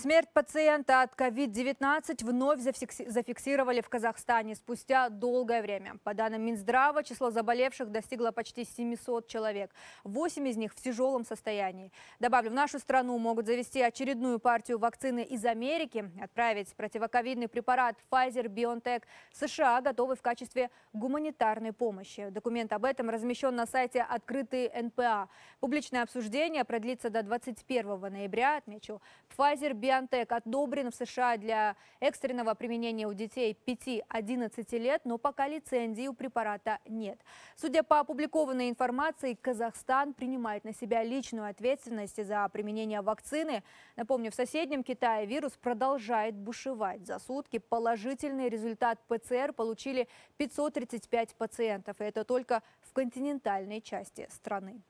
Смерть пациента от COVID-19 вновь зафиксировали в Казахстане спустя долгое время. По данным Минздрава, число заболевших достигло почти 700 человек. Восемь из них в тяжелом состоянии. Добавлю, в нашу страну могут завести очередную партию вакцины из Америки. Отправить противоковидный препарат Pfizer BioNTech США готовы в качестве гуманитарной помощи. Документ об этом размещен на сайте «Открытый НПА». Публичное обсуждение продлится до 21 ноября, отмечу. Pfizer BioNTech BioNTech одобрен в США для экстренного применения у детей 5-11 лет, но пока лицензии у препарата нет. Судя по опубликованной информации, Казахстан принимает на себя личную ответственность за применение вакцины. Напомню, в соседнем Китае вирус продолжает бушевать. За сутки положительный результат ПЦР получили 535 пациентов, и это только в континентальной части страны.